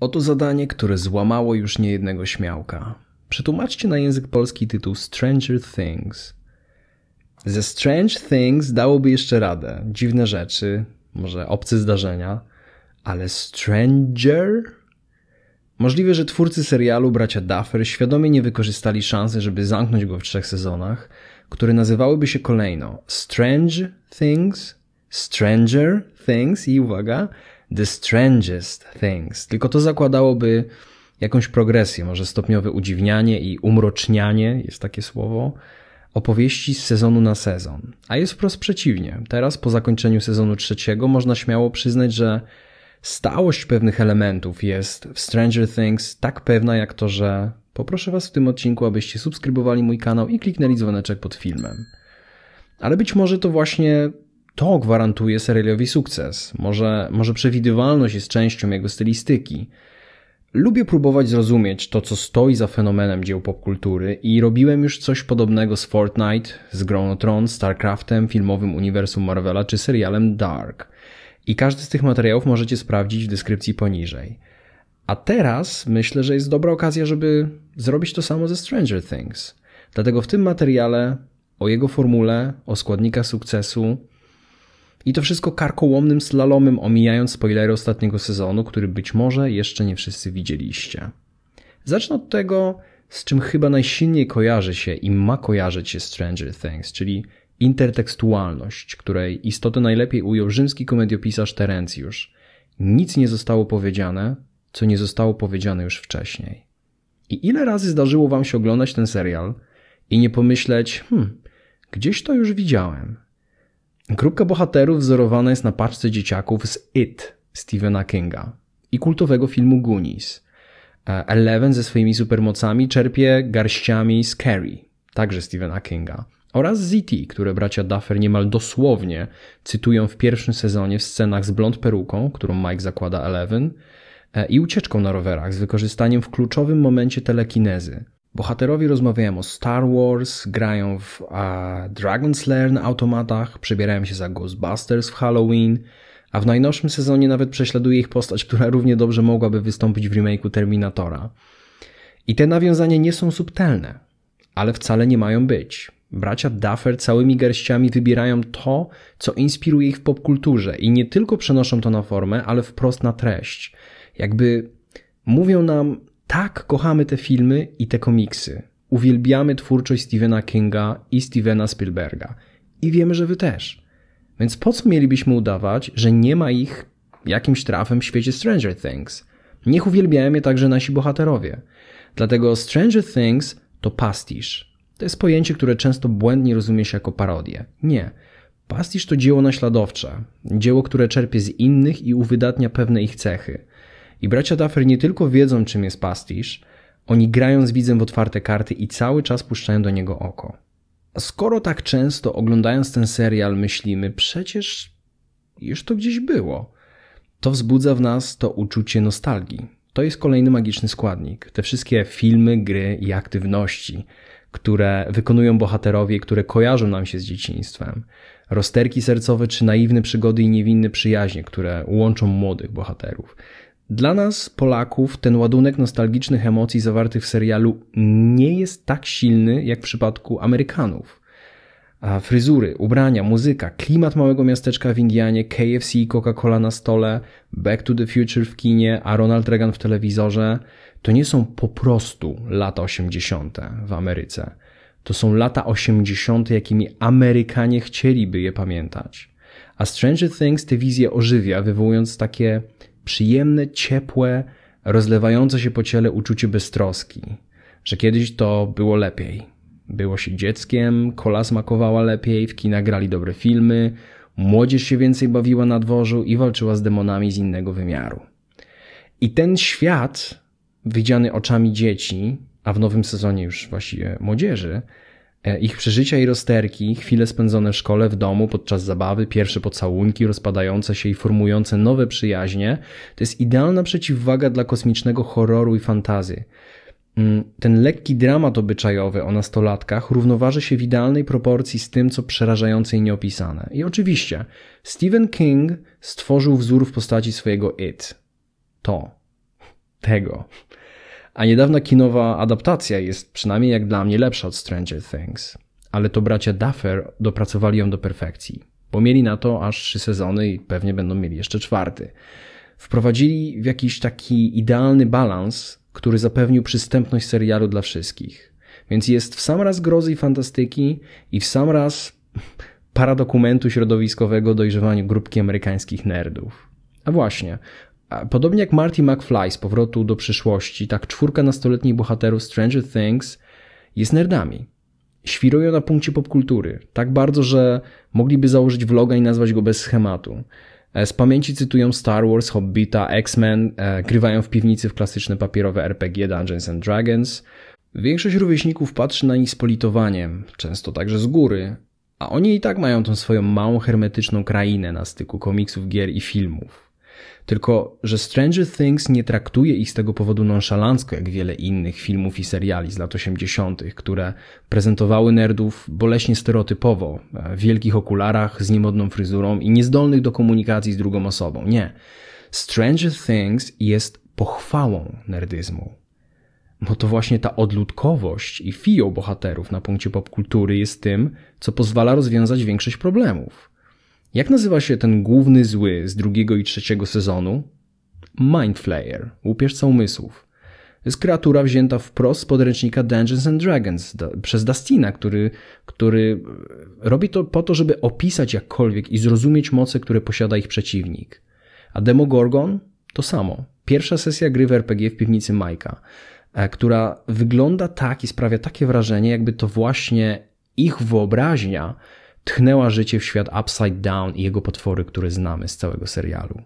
Oto zadanie, które złamało już niejednego śmiałka. Przetłumaczcie na język polski tytuł Stranger Things. Ze Strange Things dałoby jeszcze radę. Dziwne rzeczy, może obce zdarzenia, ale Stranger? Możliwe, że twórcy serialu bracia Duffer świadomie nie wykorzystali szansy, żeby zamknąć go w trzech sezonach, które nazywałyby się kolejno Strange Things, Stranger Things i uwaga, the strangest things, tylko to zakładałoby jakąś progresję, może stopniowe udziwnianie i umrocznianie, jest takie słowo, opowieści z sezonu na sezon. A jest wprost przeciwnie. Teraz, po zakończeniu sezonu trzeciego, można śmiało przyznać, że stałość pewnych elementów jest w Stranger Things tak pewna jak to, że poproszę Was w tym odcinku, abyście subskrybowali mój kanał i kliknęli dzwoneczek pod filmem. Ale być może to właśnie to gwarantuje serialowi sukces. Może, może przewidywalność jest częścią jego stylistyki. Lubię próbować zrozumieć to, co stoi za fenomenem dzieł popkultury i robiłem już coś podobnego z Fortnite, z Grą o Tron, StarCraftem, filmowym uniwersum Marvela czy serialem Dark. I każdy z tych materiałów możecie sprawdzić w deskrypcji poniżej. A teraz myślę, że jest dobra okazja, żeby zrobić to samo ze Stranger Things. Dlatego w tym materiale o jego formule, o składnikach sukcesu, i to wszystko karkołomnym slalomem, omijając spoilery ostatniego sezonu, który być może jeszcze nie wszyscy widzieliście. Zacznę od tego, z czym chyba najsilniej kojarzy się i ma kojarzyć się Stranger Things, czyli intertekstualność, której istotę najlepiej ujął rzymski komediopisarz Terencjusz. Nic nie zostało powiedziane, co nie zostało powiedziane już wcześniej. I ile razy zdarzyło wam się oglądać ten serial i nie pomyśleć, hmm, gdzieś to już widziałem. Grupka bohaterów wzorowana jest na paczce dzieciaków z It Stephena Kinga i kultowego filmu Goonies. E, Eleven ze swoimi supermocami czerpie garściami z Carrie, także Stephena Kinga, oraz ZT, e które bracia Duffer niemal dosłownie cytują w pierwszym sezonie w scenach z blond peruką, którą Mike zakłada Eleven, e, i ucieczką na rowerach z wykorzystaniem w kluczowym momencie telekinezy – Bohaterowie rozmawiają o Star Wars, grają w a, Dragon's Lair na automatach, przebierają się za Ghostbusters w Halloween, a w najnowszym sezonie nawet prześladuje ich postać, która równie dobrze mogłaby wystąpić w remake'u Terminatora. I te nawiązania nie są subtelne, ale wcale nie mają być. Bracia Duffer całymi garściami wybierają to, co inspiruje ich w popkulturze i nie tylko przenoszą to na formę, ale wprost na treść. Jakby mówią nam, tak kochamy te filmy i te komiksy. Uwielbiamy twórczość Stephena Kinga i Stevena Spielberga. I wiemy, że wy też. Więc po co mielibyśmy udawać, że nie ma ich jakimś trafem w świecie Stranger Things? Niech uwielbiają je także nasi bohaterowie. Dlatego Stranger Things to pastisz. To jest pojęcie, które często błędnie rozumie się jako parodię. Nie. Pastisz to dzieło naśladowcze, dzieło, które czerpie z innych i uwydatnia pewne ich cechy. I bracia Duffer nie tylko wiedzą, czym jest pastisz, oni grają z widzem w otwarte karty i cały czas puszczają do niego oko. Skoro tak często oglądając ten serial myślimy, przecież już to gdzieś było, to wzbudza w nas to uczucie nostalgii. To jest kolejny magiczny składnik. Te wszystkie filmy, gry i aktywności, które wykonują bohaterowie, które kojarzą nam się z dzieciństwem. Rozterki sercowe czy naiwne przygody i niewinne przyjaźnie, które łączą młodych bohaterów. Dla nas, Polaków, ten ładunek nostalgicznych emocji zawartych w serialu nie jest tak silny jak w przypadku Amerykanów. A fryzury, ubrania, muzyka, klimat małego miasteczka w Indianie, KFC i Coca-Cola na stole, Back to the Future w kinie, a Ronald Reagan w telewizorze to nie są po prostu lata 80. w Ameryce. To są lata 80., jakimi Amerykanie chcieliby je pamiętać. A Stranger Things tę wizję ożywia, wywołując takie przyjemne, ciepłe, rozlewające się po ciele uczucie beztroski, że kiedyś to było lepiej. Było się dzieckiem, kola smakowała lepiej, w kina grali dobre filmy, młodzież się więcej bawiła na dworzu i walczyła z demonami z innego wymiaru. I ten świat, widziany oczami dzieci, a w nowym sezonie już właściwie młodzieży, E, ich przeżycia i rozterki, chwile spędzone w szkole, w domu, podczas zabawy, pierwsze pocałunki rozpadające się i formujące nowe przyjaźnie, to jest idealna przeciwwaga dla kosmicznego horroru i fantazji. Mm, ten lekki dramat obyczajowy o nastolatkach równoważy się w idealnej proporcji z tym, co przerażające i nieopisane. I oczywiście, Stephen King stworzył wzór w postaci swojego it. To. Tego. A niedawna kinowa adaptacja jest przynajmniej jak dla mnie lepsza od Stranger Things. Ale to bracia Duffer dopracowali ją do perfekcji, bo mieli na to aż trzy sezony i pewnie będą mieli jeszcze czwarty. Wprowadzili w jakiś taki idealny balans, który zapewnił przystępność serialu dla wszystkich. Więc jest w sam raz grozy i fantastyki i w sam raz paradokumentu środowiskowego dojrzewaniu grupki amerykańskich nerdów. A właśnie, Podobnie jak Marty McFly z powrotu do przyszłości, tak czwórka nastoletnich bohaterów Stranger Things jest nerdami. Świrują na punkcie popkultury, tak bardzo, że mogliby założyć vloga i nazwać go bez schematu. E, z pamięci cytują Star Wars, Hobbita, X-Men, e, grywają w piwnicy w klasyczne papierowe RPG Dungeons and Dragons. Większość rówieśników patrzy na nich z politowaniem, często także z góry, a oni i tak mają tą swoją małą hermetyczną krainę na styku komiksów, gier i filmów. Tylko, że Stranger Things nie traktuje ich z tego powodu nonszalansko, jak wiele innych filmów i seriali z lat 80., które prezentowały nerdów boleśnie stereotypowo, e, w wielkich okularach, z niemodną fryzurą i niezdolnych do komunikacji z drugą osobą. Nie. Stranger Things jest pochwałą nerdyzmu. Bo to właśnie ta odludkowość i fioł bohaterów na punkcie popkultury jest tym, co pozwala rozwiązać większość problemów. Jak nazywa się ten główny zły z drugiego i trzeciego sezonu? Mindflayer, łupieżca umysłów. To jest kreatura wzięta wprost z podręcznika Dungeons and Dragons przez Dustina, który, który e, robi to po to, żeby opisać jakkolwiek i zrozumieć moce, które posiada ich przeciwnik. A Demogorgon to samo. Pierwsza sesja gry w RPG w piwnicy Majka, e, która wygląda tak i sprawia takie wrażenie, jakby to właśnie ich wyobraźnia tchnęła życie w świat Upside Down i jego potwory, które znamy z całego serialu.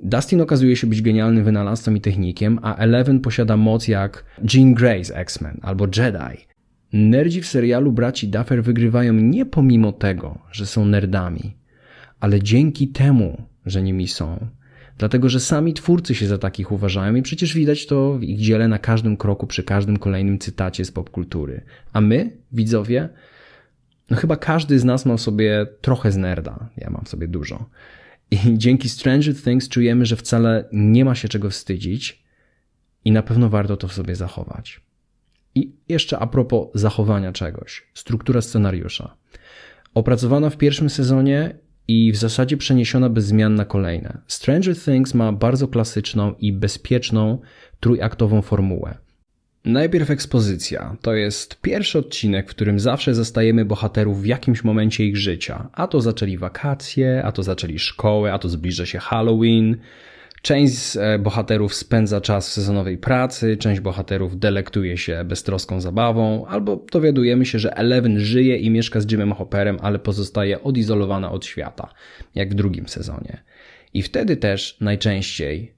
Dustin okazuje się być genialnym wynalazcą i technikiem, a Eleven posiada moc jak Jean Grey z X-Men albo Jedi. Nerdzi w serialu braci Duffer wygrywają nie pomimo tego, że są nerdami, ale dzięki temu, że nimi są. Dlatego, że sami twórcy się za takich uważają i przecież widać to w ich dziele na każdym kroku, przy każdym kolejnym cytacie z popkultury. A my, widzowie, no chyba każdy z nas ma w sobie trochę z nerda. Ja mam w sobie dużo. I dzięki Stranger Things czujemy, że wcale nie ma się czego wstydzić i na pewno warto to w sobie zachować. I jeszcze a propos zachowania czegoś. Struktura scenariusza. Opracowana w pierwszym sezonie i w zasadzie przeniesiona bez zmian na kolejne. Stranger Things ma bardzo klasyczną i bezpieczną trójaktową formułę. Najpierw ekspozycja. To jest pierwszy odcinek, w którym zawsze zastajemy bohaterów w jakimś momencie ich życia. A to zaczęli wakacje, a to zaczęli szkołę, a to zbliża się Halloween. Część z e, bohaterów spędza czas w sezonowej pracy, część bohaterów delektuje się beztroską zabawą, albo dowiadujemy się, że Eleven żyje i mieszka z Jimem Hopperem, ale pozostaje odizolowana od świata, jak w drugim sezonie. I wtedy też najczęściej,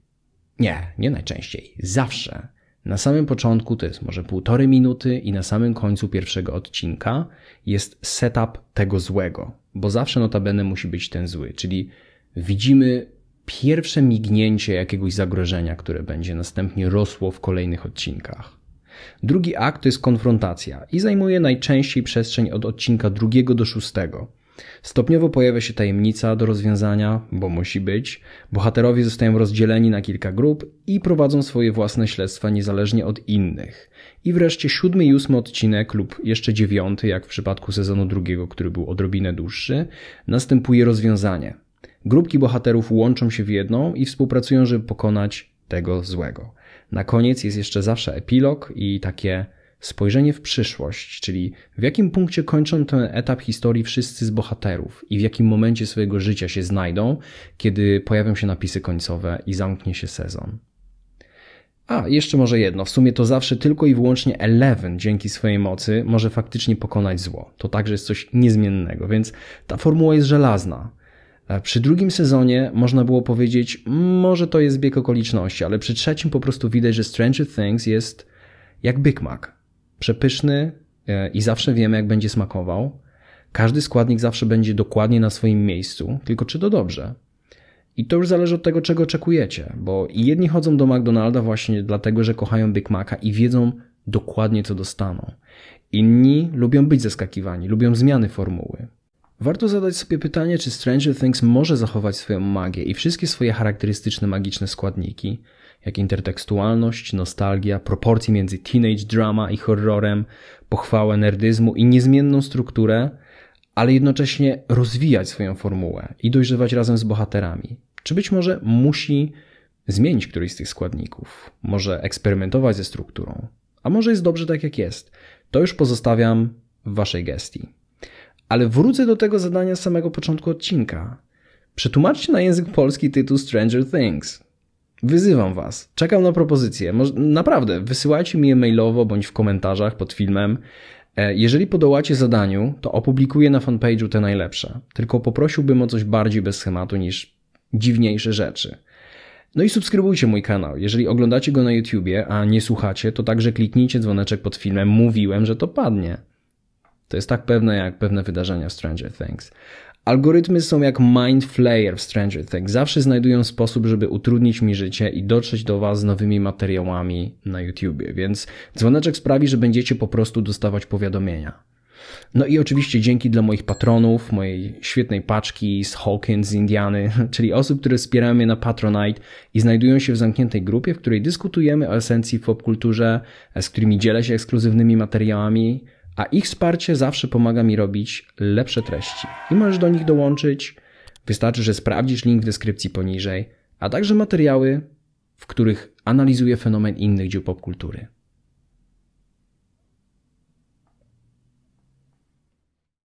nie, nie najczęściej, zawsze na samym początku to jest może półtorej minuty i na samym końcu pierwszego odcinka jest setup tego złego, bo zawsze notabene musi być ten zły, czyli widzimy pierwsze mignięcie jakiegoś zagrożenia, które będzie następnie rosło w kolejnych odcinkach. Drugi akt to jest konfrontacja i zajmuje najczęściej przestrzeń od odcinka drugiego do szóstego. Stopniowo pojawia się tajemnica do rozwiązania, bo musi być. Bohaterowie zostają rozdzieleni na kilka grup i prowadzą swoje własne śledztwa niezależnie od innych. I wreszcie siódmy i ósmy odcinek lub jeszcze dziewiąty, jak w przypadku sezonu drugiego, który był odrobinę dłuższy, następuje rozwiązanie. Grupki bohaterów łączą się w jedną i współpracują, żeby pokonać tego złego. Na koniec jest jeszcze zawsze epilog i takie Spojrzenie w przyszłość, czyli w jakim punkcie kończą ten etap historii wszyscy z bohaterów i w jakim momencie swojego życia się znajdą, kiedy pojawią się napisy końcowe i zamknie się sezon. A, jeszcze może jedno. W sumie to zawsze tylko i wyłącznie Eleven dzięki swojej mocy może faktycznie pokonać zło. To także jest coś niezmiennego, więc ta formuła jest żelazna. E, przy drugim sezonie można było powiedzieć, mm, może to jest bieg okoliczności, ale przy trzecim po prostu widać, że Stranger Things jest jak Big Mac przepyszny e, i zawsze wiemy, jak będzie smakował. Każdy składnik zawsze będzie dokładnie na swoim miejscu, tylko czy to dobrze? I to już zależy od tego, czego oczekujecie, bo jedni chodzą do McDonalda właśnie dlatego, że kochają Big Maca i wiedzą dokładnie, co dostaną. Inni lubią być zaskakiwani, lubią zmiany formuły. Warto zadać sobie pytanie, czy Stranger Things może zachować swoją magię i wszystkie swoje charakterystyczne magiczne składniki, jak intertekstualność, nostalgia, proporcje między teenage drama i horrorem, pochwałę nerdyzmu i niezmienną strukturę, ale jednocześnie rozwijać swoją formułę i dojrzewać razem z bohaterami. Czy być może musi zmienić któryś z tych składników, może eksperymentować ze strukturą, a może jest dobrze tak jak jest. To już pozostawiam w waszej gestii. Ale wrócę do tego zadania z samego początku odcinka. Przetłumaczcie na język polski tytuł Stranger Things. Wyzywam Was, czekam na propozycje. Naprawdę, wysyłajcie mi je mailowo bądź w komentarzach pod filmem. E, jeżeli podołacie zadaniu, to opublikuję na fanpage'u te najlepsze. Tylko poprosiłbym o coś bardziej bez schematu niż dziwniejsze rzeczy. No i subskrybujcie mój kanał. Jeżeli oglądacie go na YouTubie, a nie słuchacie, to także kliknijcie dzwoneczek pod filmem. Mówiłem, że to padnie. To jest tak pewne jak pewne wydarzenia w Stranger Things. Algorytmy są jak mind flayer w Stranger Things. Zawsze znajdują sposób, żeby utrudnić mi życie i dotrzeć do Was z nowymi materiałami na YouTubie, więc dzwoneczek sprawi, że będziecie po prostu dostawać powiadomienia. No i oczywiście dzięki dla moich patronów, mojej świetnej paczki z Hawkins z Indiany, czyli osób, które wspierają mnie na Patronite i znajdują się w zamkniętej grupie, w której dyskutujemy o esencji w popkulturze, z którymi dzielę się ekskluzywnymi materiałami, a ich wsparcie zawsze pomaga mi robić lepsze treści. I możesz do nich dołączyć. Wystarczy, że sprawdzisz link w deskrypcji poniżej, a także materiały, w których analizuję fenomen innych dzieł popkultury.